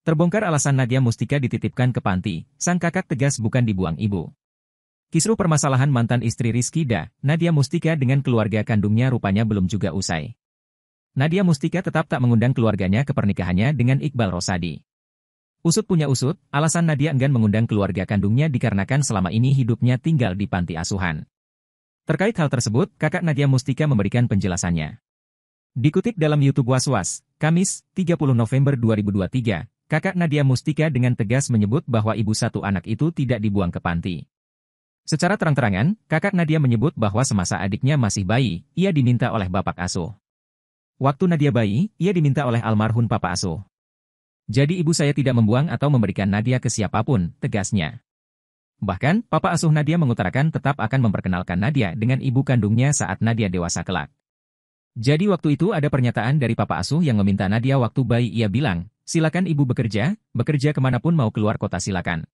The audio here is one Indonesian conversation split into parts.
Terbongkar alasan Nadia Mustika dititipkan ke panti, sang kakak tegas bukan dibuang ibu. Kisruh permasalahan mantan istri Rizky Da, Nadia Mustika dengan keluarga kandungnya rupanya belum juga usai. Nadia Mustika tetap tak mengundang keluarganya ke pernikahannya dengan Iqbal Rosadi. Usut punya usut, alasan Nadia enggan mengundang keluarga kandungnya dikarenakan selama ini hidupnya tinggal di panti asuhan. Terkait hal tersebut, kakak Nadia Mustika memberikan penjelasannya. Dikutip dalam YouTube Was Was, Kamis, 30 November 2023, Kakak Nadia Mustika dengan tegas menyebut bahwa ibu satu anak itu tidak dibuang ke panti. Secara terang-terangan, kakak Nadia menyebut bahwa semasa adiknya masih bayi, ia diminta oleh bapak asuh. Waktu Nadia bayi, ia diminta oleh almarhum papa asuh. Jadi ibu saya tidak membuang atau memberikan Nadia ke siapapun, tegasnya. Bahkan, papa asuh Nadia mengutarakan tetap akan memperkenalkan Nadia dengan ibu kandungnya saat Nadia dewasa kelak. Jadi waktu itu ada pernyataan dari papa asuh yang meminta Nadia waktu bayi ia bilang, Silakan ibu bekerja, bekerja kemanapun mau keluar kota silakan.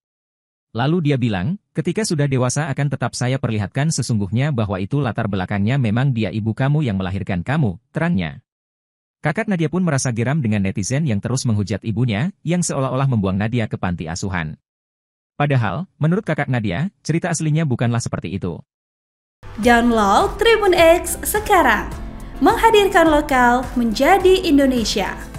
Lalu dia bilang, ketika sudah dewasa akan tetap saya perlihatkan sesungguhnya bahwa itu latar belakangnya memang dia ibu kamu yang melahirkan kamu, terangnya. Kakak Nadia pun merasa geram dengan netizen yang terus menghujat ibunya, yang seolah-olah membuang Nadia ke panti asuhan. Padahal, menurut kakak Nadia, cerita aslinya bukanlah seperti itu. Download Tribun X sekarang, menghadirkan lokal menjadi Indonesia.